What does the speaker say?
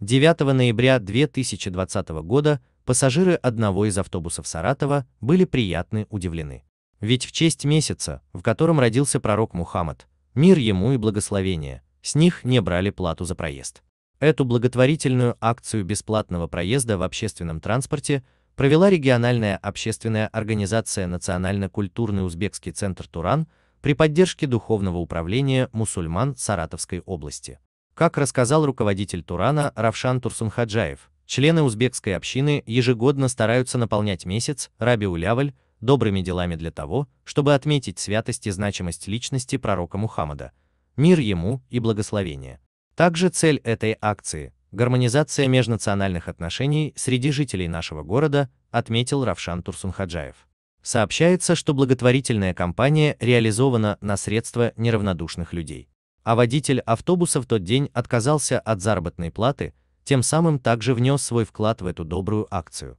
9 ноября 2020 года пассажиры одного из автобусов Саратова были приятно удивлены. Ведь в честь месяца, в котором родился пророк Мухаммад, мир ему и благословение, с них не брали плату за проезд. Эту благотворительную акцию бесплатного проезда в общественном транспорте провела региональная общественная организация Национально-культурный узбекский центр «Туран» при поддержке Духовного управления мусульман Саратовской области. Как рассказал руководитель Турана Равшан Турсунхаджаев, члены узбекской общины ежегодно стараются наполнять месяц Рабиулявль добрыми делами для того, чтобы отметить святость и значимость личности пророка Мухаммада, мир ему и благословение. Также цель этой акции – гармонизация межнациональных отношений среди жителей нашего города, отметил Равшан Турсунхаджаев. Сообщается, что благотворительная кампания реализована на средства неравнодушных людей а водитель автобуса в тот день отказался от заработной платы, тем самым также внес свой вклад в эту добрую акцию.